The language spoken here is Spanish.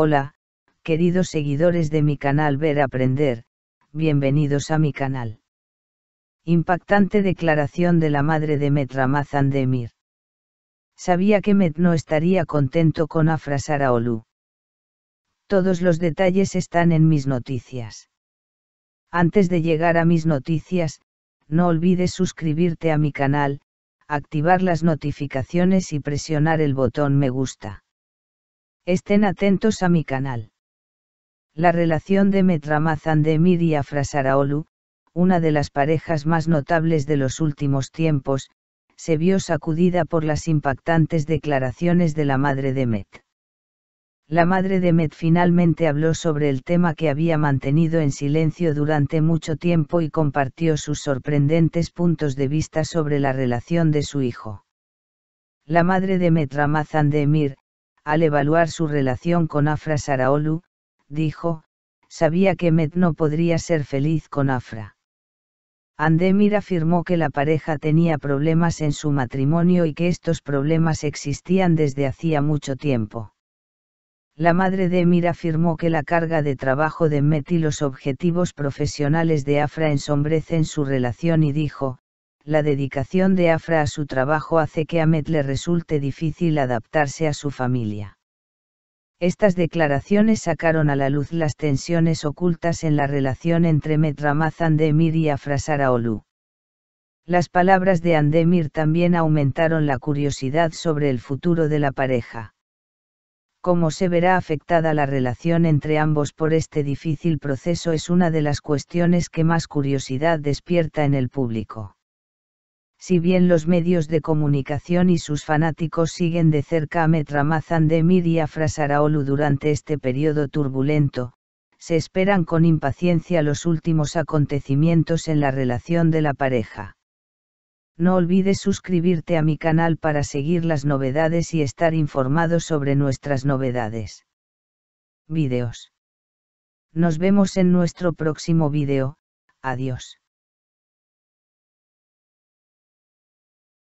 Hola, queridos seguidores de mi canal Ver Aprender, bienvenidos a mi canal. Impactante declaración de la madre de Met Ramazan Demir. Sabía que Met no estaría contento con afrasar a Olu. Todos los detalles están en mis noticias. Antes de llegar a mis noticias, no olvides suscribirte a mi canal, activar las notificaciones y presionar el botón me gusta. Estén atentos a mi canal. La relación de Metramazan de Emir y Afrasaraolu, una de las parejas más notables de los últimos tiempos, se vio sacudida por las impactantes declaraciones de la madre de Met. La madre de Met finalmente habló sobre el tema que había mantenido en silencio durante mucho tiempo y compartió sus sorprendentes puntos de vista sobre la relación de su hijo. La madre de Metramazan de Emir, al evaluar su relación con Afra Saraolu, dijo, sabía que Met no podría ser feliz con Afra. Andemir afirmó que la pareja tenía problemas en su matrimonio y que estos problemas existían desde hacía mucho tiempo. La madre de Emir afirmó que la carga de trabajo de Met y los objetivos profesionales de Afra ensombrecen su relación y dijo, la dedicación de Afra a su trabajo hace que Met le resulte difícil adaptarse a su familia. Estas declaraciones sacaron a la luz las tensiones ocultas en la relación entre Metramazan Andemir y Afra Saraolu. Las palabras de Andemir también aumentaron la curiosidad sobre el futuro de la pareja. Cómo se verá afectada la relación entre ambos por este difícil proceso es una de las cuestiones que más curiosidad despierta en el público si bien los medios de comunicación y sus fanáticos siguen de cerca a Metramazan de y a Frasaraolu durante este periodo turbulento, se esperan con impaciencia los últimos acontecimientos en la relación de la pareja. No olvides suscribirte a mi canal para seguir las novedades y estar informado sobre nuestras novedades. Videos. Nos vemos en nuestro próximo video, adiós.